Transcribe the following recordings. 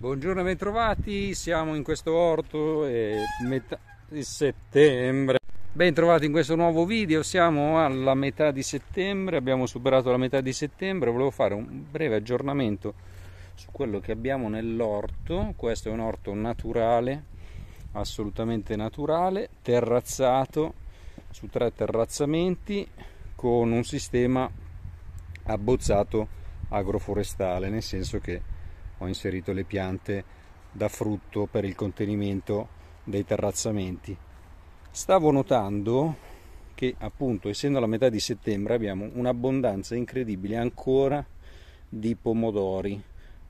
Buongiorno e bentrovati, siamo in questo orto e metà di settembre. Bentrovati in questo nuovo video, siamo alla metà di settembre, abbiamo superato la metà di settembre, volevo fare un breve aggiornamento su quello che abbiamo nell'orto, questo è un orto naturale, assolutamente naturale, terrazzato su tre terrazzamenti con un sistema abbozzato agroforestale, nel senso che ho inserito le piante da frutto per il contenimento dei terrazzamenti. Stavo notando che appunto essendo la metà di settembre abbiamo un'abbondanza incredibile ancora di pomodori.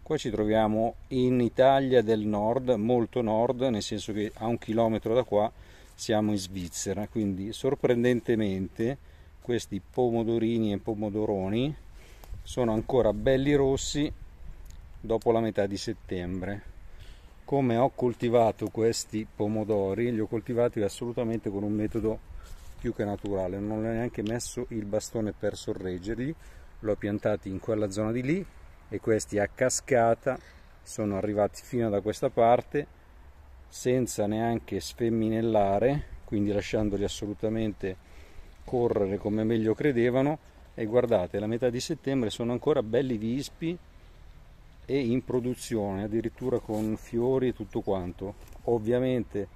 Qua ci troviamo in Italia del nord, molto nord, nel senso che a un chilometro da qua siamo in Svizzera, quindi sorprendentemente questi pomodorini e pomodoroni sono ancora belli rossi dopo la metà di settembre come ho coltivato questi pomodori li ho coltivati assolutamente con un metodo più che naturale non ho neanche messo il bastone per sorreggerli l'ho piantati in quella zona di lì e questi a cascata sono arrivati fino da questa parte senza neanche sfemminellare quindi lasciandoli assolutamente correre come meglio credevano e guardate la metà di settembre sono ancora belli vispi e in produzione addirittura con fiori e tutto quanto ovviamente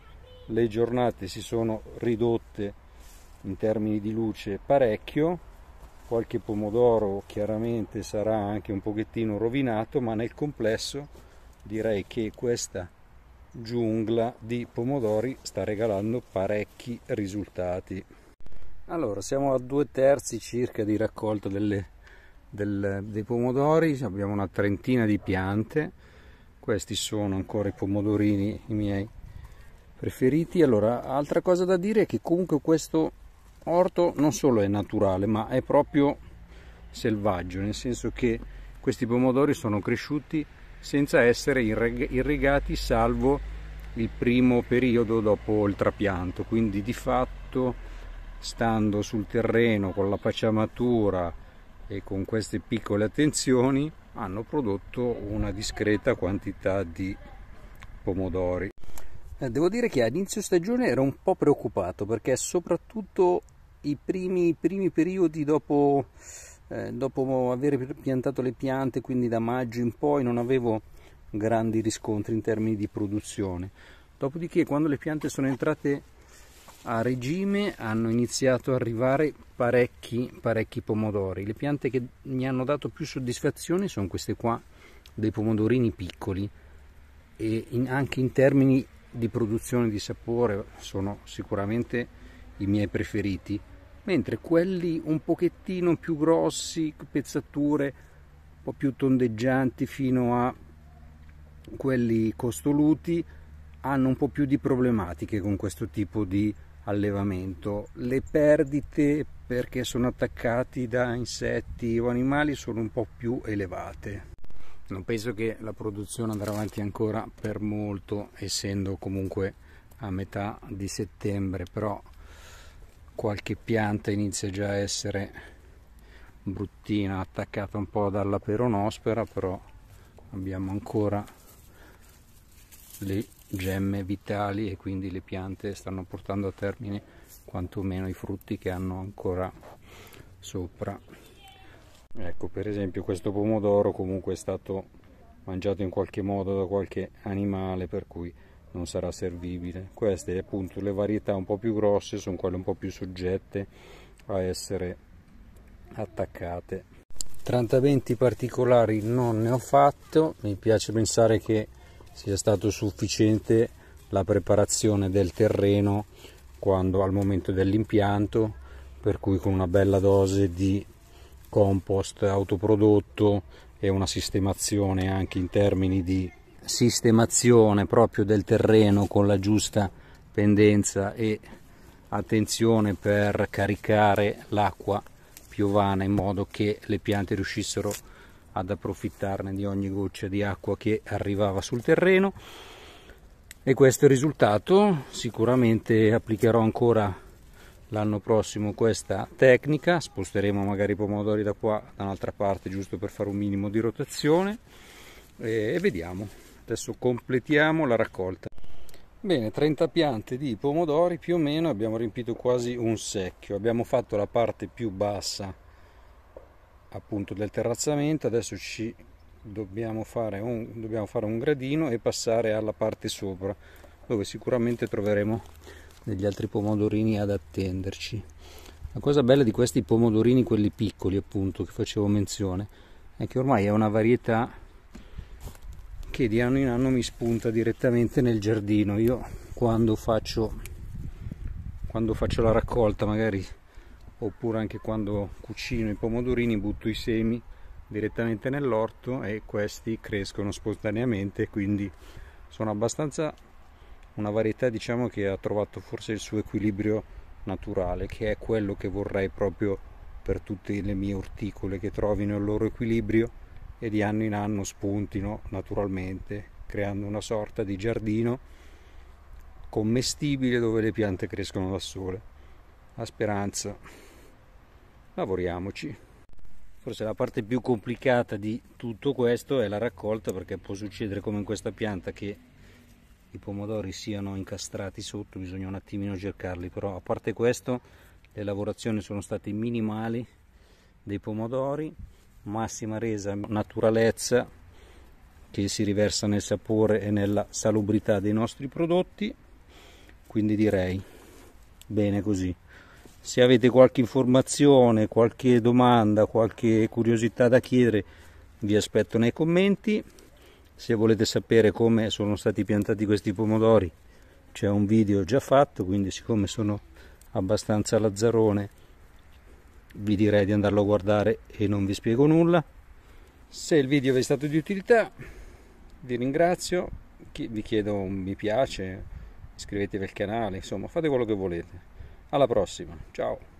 le giornate si sono ridotte in termini di luce parecchio qualche pomodoro chiaramente sarà anche un pochettino rovinato ma nel complesso direi che questa giungla di pomodori sta regalando parecchi risultati allora siamo a due terzi circa di raccolta delle del, dei pomodori, abbiamo una trentina di piante, questi sono ancora i pomodorini i miei preferiti. Allora, altra cosa da dire è che comunque questo orto non solo è naturale, ma è proprio selvaggio, nel senso che questi pomodori sono cresciuti senza essere irrigati salvo il primo periodo dopo il trapianto, quindi di fatto stando sul terreno con la pacciamatura e con queste piccole attenzioni hanno prodotto una discreta quantità di pomodori. Eh, devo dire che ad inizio stagione ero un po' preoccupato perché soprattutto i primi, primi periodi dopo, eh, dopo aver piantato le piante, quindi da maggio in poi, non avevo grandi riscontri in termini di produzione. Dopodiché quando le piante sono entrate a regime hanno iniziato a arrivare parecchi, parecchi pomodori. Le piante che mi hanno dato più soddisfazione sono queste qua, dei pomodorini piccoli, e in, anche in termini di produzione di sapore sono sicuramente i miei preferiti, mentre quelli un pochettino più grossi, pezzature un po' più tondeggianti fino a quelli costoluti, hanno un po' più di problematiche con questo tipo di allevamento. Le perdite perché sono attaccati da insetti o animali sono un po' più elevate. Non penso che la produzione andrà avanti ancora per molto, essendo comunque a metà di settembre, però qualche pianta inizia già a essere bruttina, attaccata un po' dalla peronospera, però abbiamo ancora le gemme vitali e quindi le piante stanno portando a termine quantomeno i frutti che hanno ancora sopra ecco per esempio questo pomodoro comunque è stato mangiato in qualche modo da qualche animale per cui non sarà servibile queste appunto le varietà un po' più grosse sono quelle un po' più soggette a essere attaccate Trantamenti particolari non ne ho fatto mi piace pensare che sia stato sufficiente la preparazione del terreno quando, al momento dell'impianto per cui con una bella dose di compost autoprodotto e una sistemazione anche in termini di sistemazione proprio del terreno con la giusta pendenza e attenzione per caricare l'acqua piovana in modo che le piante riuscissero a ad approfittarne di ogni goccia di acqua che arrivava sul terreno e questo è il risultato sicuramente applicherò ancora l'anno prossimo questa tecnica sposteremo magari i pomodori da qua da un'altra parte giusto per fare un minimo di rotazione e vediamo adesso completiamo la raccolta Bene, 30 piante di pomodori più o meno abbiamo riempito quasi un secchio. Abbiamo fatto la parte più bassa appunto del terrazzamento adesso ci dobbiamo fare, un, dobbiamo fare un gradino e passare alla parte sopra dove sicuramente troveremo degli altri pomodorini ad attenderci la cosa bella di questi pomodorini quelli piccoli appunto che facevo menzione è che ormai è una varietà che di anno in anno mi spunta direttamente nel giardino io quando faccio quando faccio la raccolta magari oppure anche quando cucino i pomodorini butto i semi direttamente nell'orto e questi crescono spontaneamente quindi sono abbastanza una varietà diciamo che ha trovato forse il suo equilibrio naturale che è quello che vorrei proprio per tutte le mie orticole che trovino il loro equilibrio e di anno in anno spuntino naturalmente creando una sorta di giardino commestibile dove le piante crescono da sole. La speranza lavoriamoci forse la parte più complicata di tutto questo è la raccolta perché può succedere come in questa pianta che i pomodori siano incastrati sotto bisogna un attimino cercarli però a parte questo le lavorazioni sono state minimali dei pomodori massima resa naturalezza che si riversa nel sapore e nella salubrità dei nostri prodotti quindi direi bene così se avete qualche informazione, qualche domanda, qualche curiosità da chiedere vi aspetto nei commenti se volete sapere come sono stati piantati questi pomodori c'è un video già fatto quindi siccome sono abbastanza lazzarone vi direi di andarlo a guardare e non vi spiego nulla se il video vi è stato di utilità vi ringrazio vi chiedo un mi piace iscrivetevi al canale insomma fate quello che volete alla prossima ciao